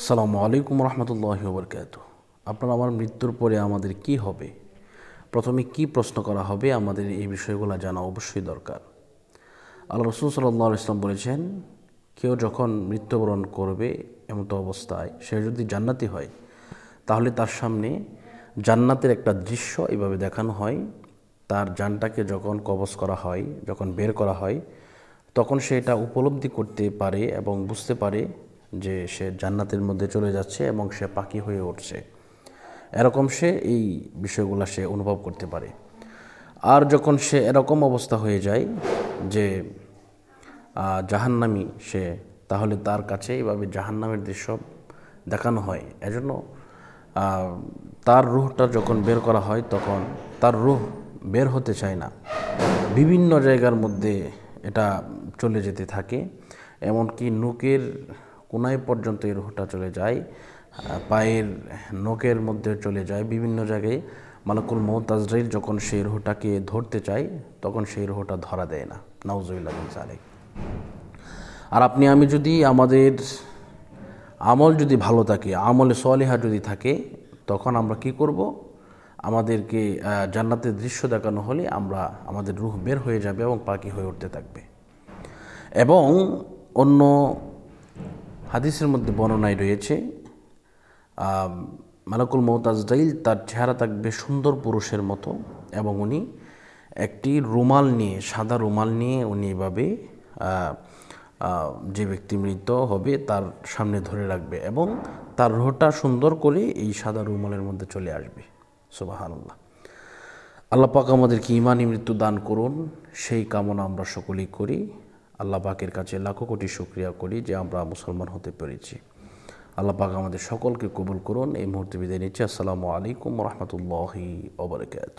আসসালামু আলাইকুম রহমতুল্লাহ বরকাত আপনার আমার মৃত্যুর পরে আমাদের কি হবে প্রথমে কি প্রশ্ন করা হবে আমাদের এই বিষয়গুলো জানা অবশ্যই দরকার আল্লাহ রসুল সাল্লাহ ইসলাম বলেছেন কেউ যখন মৃত্যুবরণ করবে এমতো অবস্থায় সে যদি জান্নাতি হয় তাহলে তার সামনে জান্নাতের একটা দৃশ্য এভাবে দেখানো হয় তার যানটাকে যখন কবচ করা হয় যখন বের করা হয় তখন সে এটা উপলব্ধি করতে পারে এবং বুঝতে পারে যে সে জান্নাতের মধ্যে চলে যাচ্ছে এবং সে পাখি হয়ে উঠছে এরকম সে এই বিষয়গুলো সে অনুভব করতে পারে আর যখন সে এরকম অবস্থা হয়ে যায় যে জাহান্নামি সে তাহলে তার কাছে এইভাবে জাহান্নামের দৃশ্য দেখানো হয় এজন্য তার রুহটা যখন বের করা হয় তখন তার রুহ বের হতে চায় না বিভিন্ন জায়গার মধ্যে এটা চলে যেতে থাকে এমনকি নুকের কোনায় পর্যন্ত এই রুহটা চলে যায় পায়ের নখের মধ্যে চলে যায় বিভিন্ন জায়গায় মালাকুল মোহতাজরাইল যখন সেই রুহটাকে ধরতে চায় তখন সেই রুহটা ধরা দেয় না নাউজুল্লাহ আলাই আর আপনি আমি যদি আমাদের আমল যদি ভালো থাকে আমলে সোয়ালিহা যদি থাকে তখন আমরা কি করব আমাদেরকে জান্নাতের দৃশ্য দেখানো হলে আমরা আমাদের রুহ বের হয়ে যাবে এবং পাখি হয়ে উঠতে থাকবে এবং অন্য হাদিসের মধ্যে বর্ণনায় রয়েছে মালাকুল মমতাজদাইল তার চেহারা থাকবে সুন্দর পুরুষের মতো এবং উনি একটি রুমাল নিয়ে সাদা রুমাল নিয়ে উনি এভাবে যে ব্যক্তি মৃত হবে তার সামনে ধরে রাখবে এবং তার রোহটা সুন্দর করে এই সাদা রুমালের মধ্যে চলে আসবে আল্লাহ আল্লাপাক আমাদেরকে ইমানি মৃত্যু দান করুন সেই কামনা আমরা সকলেই করি আল্লাহ পাকের কাছে লাখো কোটি শুক্রিয়া করি যে আমরা মুসলমান হতে পেরেছি আল্লাহ পাক আমাদের সকলকে কবুল করুন এই মুহূর্তে বিদায় নিচ্ছি আসসালামু আলাইকুম রহমতুল্লাহ ওবরকাত